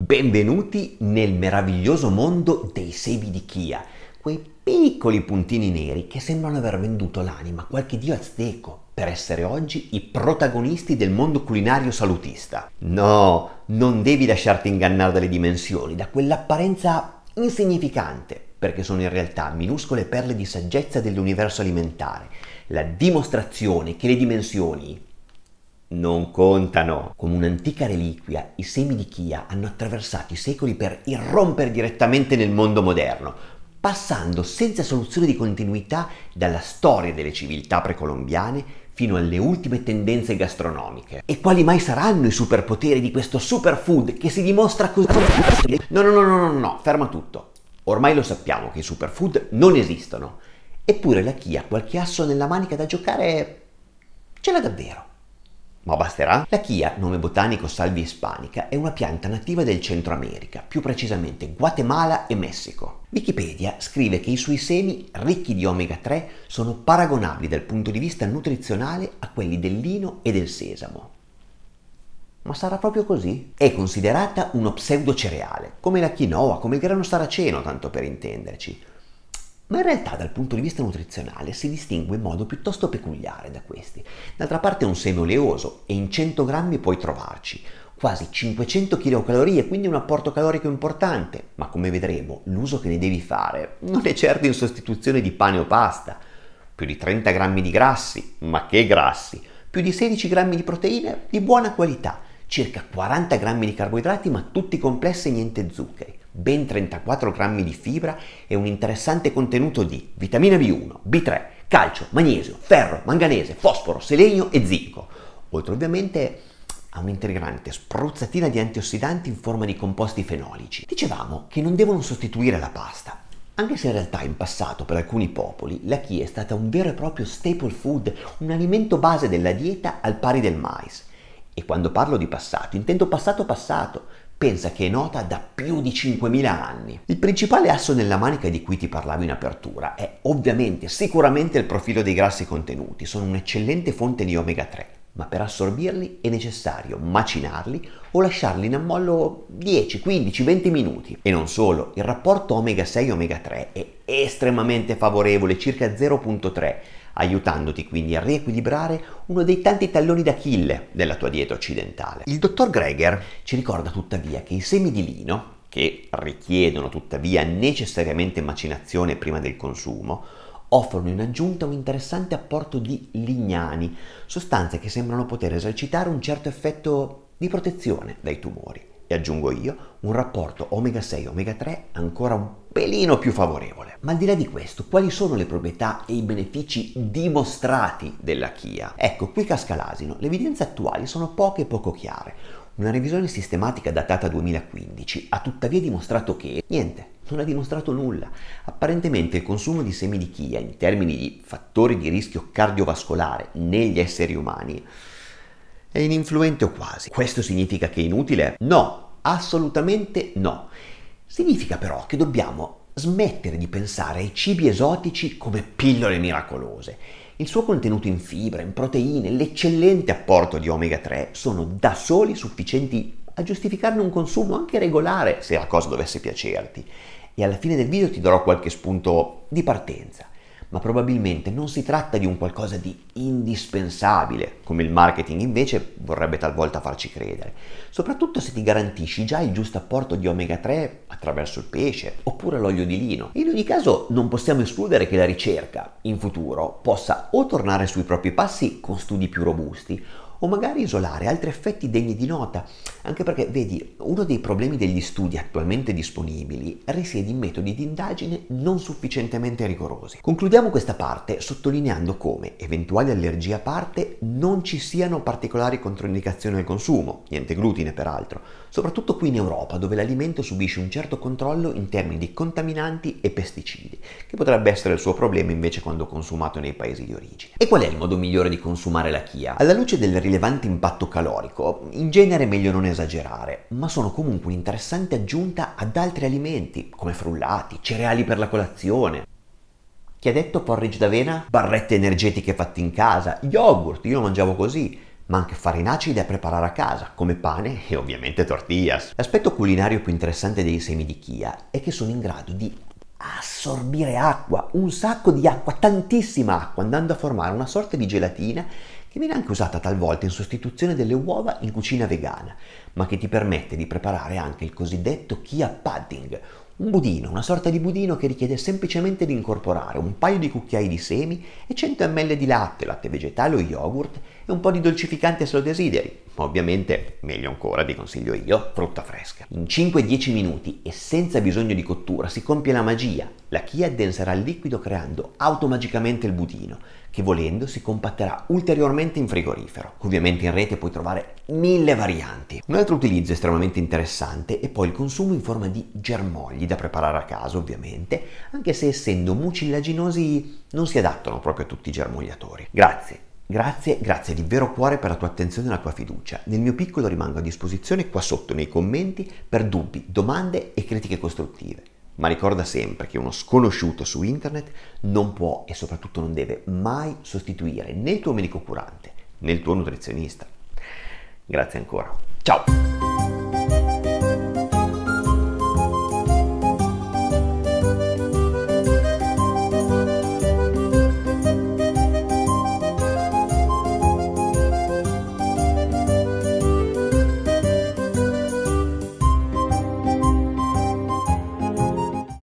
Benvenuti nel meraviglioso mondo dei semi di Kia, quei piccoli puntini neri che sembrano aver venduto l'anima a qualche dio azteco per essere oggi i protagonisti del mondo culinario salutista. No, non devi lasciarti ingannare dalle dimensioni, da quell'apparenza insignificante, perché sono in realtà minuscole perle di saggezza dell'universo alimentare, la dimostrazione che le dimensioni non contano. Come un'antica reliquia, i semi di chia hanno attraversato i secoli per irrompere direttamente nel mondo moderno, passando senza soluzione di continuità dalla storia delle civiltà precolombiane fino alle ultime tendenze gastronomiche. E quali mai saranno i superpoteri di questo superfood che si dimostra così... No, no, no, no, no, no, ferma tutto. Ormai lo sappiamo che i superfood non esistono, eppure la Chia qualche asso nella manica da giocare ce l'ha davvero. Ma basterà? La chia, nome botanico salvia ispanica, è una pianta nativa del Centro America, più precisamente Guatemala e Messico. Wikipedia scrive che i suoi semi, ricchi di omega 3, sono paragonabili dal punto di vista nutrizionale a quelli del lino e del sesamo. Ma sarà proprio così? È considerata uno pseudo cereale, come la quinoa, come il grano saraceno, tanto per intenderci, ma in realtà dal punto di vista nutrizionale si distingue in modo piuttosto peculiare da questi. D'altra parte è un seme oleoso e in 100 grammi puoi trovarci quasi 500 kcal, quindi un apporto calorico importante, ma come vedremo l'uso che ne devi fare non è certo in sostituzione di pane o pasta. Più di 30 grammi di grassi, ma che grassi! Più di 16 grammi di proteine di buona qualità, circa 40 grammi di carboidrati, ma tutti complessi e niente zuccheri ben 34 grammi di fibra e un interessante contenuto di vitamina B1, B3, calcio, magnesio, ferro, manganese, fosforo, selenio e zinco, oltre ovviamente a un'integrante spruzzatina di antiossidanti in forma di composti fenolici. Dicevamo che non devono sostituire la pasta, anche se in realtà in passato per alcuni popoli la chia è stata un vero e proprio staple food, un alimento base della dieta al pari del mais. E quando parlo di passato, intendo passato passato, pensa che è nota da più di 5.000 anni. Il principale asso nella manica di cui ti parlavo in apertura è ovviamente sicuramente il profilo dei grassi contenuti, sono un'eccellente fonte di omega 3, ma per assorbirli è necessario macinarli o lasciarli in ammollo 10, 15, 20 minuti. E non solo, il rapporto omega 6 omega 3 è estremamente favorevole, circa 0.3 aiutandoti quindi a riequilibrare uno dei tanti talloni d'Achille della tua dieta occidentale. Il dottor Greger ci ricorda tuttavia che i semi di lino, che richiedono tuttavia necessariamente macinazione prima del consumo, offrono in aggiunta un interessante apporto di lignani, sostanze che sembrano poter esercitare un certo effetto di protezione dai tumori e aggiungo io, un rapporto omega 6 omega 3 ancora un pelino più favorevole. Ma al di là di questo, quali sono le proprietà e i benefici dimostrati della Chia? Ecco, qui casca l'asino, le evidenze attuali sono poche e poco chiare. Una revisione sistematica datata 2015 ha tuttavia dimostrato che niente, non ha dimostrato nulla. Apparentemente il consumo di semi di chia in termini di fattori di rischio cardiovascolare negli esseri umani è ininfluente o quasi. Questo significa che è inutile? No, assolutamente no. Significa però che dobbiamo smettere di pensare ai cibi esotici come pillole miracolose. Il suo contenuto in fibre, in proteine, l'eccellente apporto di omega 3 sono da soli sufficienti a giustificarne un consumo anche regolare se la cosa dovesse piacerti. E alla fine del video ti darò qualche spunto di partenza ma probabilmente non si tratta di un qualcosa di indispensabile, come il marketing invece vorrebbe talvolta farci credere, soprattutto se ti garantisci già il giusto apporto di omega 3 attraverso il pesce oppure l'olio di lino. In ogni caso non possiamo escludere che la ricerca in futuro possa o tornare sui propri passi con studi più robusti o magari isolare altri effetti degni di nota, anche perché vedi, uno dei problemi degli studi attualmente disponibili risiede in metodi di indagine non sufficientemente rigorosi. Concludiamo questa parte sottolineando come eventuali allergie a parte non ci siano particolari controindicazioni al consumo, niente glutine peraltro, soprattutto qui in Europa dove l'alimento subisce un certo controllo in termini di contaminanti e pesticidi, che potrebbe essere il suo problema invece quando consumato nei paesi di origine. E qual è il modo migliore di consumare la chia? Alla luce del rilevante impatto calorico, in genere è meglio non esagerare, ma sono comunque un'interessante aggiunta ad altri alimenti, come frullati, cereali per la colazione. Chi ha detto porridge d'avena? Barrette energetiche fatte in casa, yogurt, io lo mangiavo così, ma anche farinacei da preparare a casa, come pane e ovviamente tortillas. L'aspetto culinario più interessante dei semi di chia è che sono in grado di assorbire acqua, un sacco di acqua, tantissima acqua, andando a formare una sorta di gelatina e viene anche usata talvolta in sostituzione delle uova in cucina vegana, ma che ti permette di preparare anche il cosiddetto Kia Pudding, un budino, una sorta di budino che richiede semplicemente di incorporare un paio di cucchiai di semi e 100 ml di latte, latte vegetale o yogurt e un po' di dolcificante se lo desideri. Ma Ovviamente, meglio ancora, ti consiglio io, frutta fresca. In 5-10 minuti e senza bisogno di cottura si compie la magia. La chia addenserà il liquido creando automagicamente il budino, che volendo si compatterà ulteriormente in frigorifero. Ovviamente in rete puoi trovare mille varianti. Un altro utilizzo estremamente interessante è poi il consumo in forma di germogli da preparare a casa ovviamente, anche se essendo mucillaginosi non si adattano proprio a tutti i germogliatori. Grazie Grazie, grazie di vero cuore per la tua attenzione e la tua fiducia. Nel mio piccolo rimango a disposizione qua sotto nei commenti per dubbi, domande e critiche costruttive. Ma ricorda sempre che uno sconosciuto su internet non può e soprattutto non deve mai sostituire né il tuo medico curante né il tuo nutrizionista. Grazie ancora. Ciao!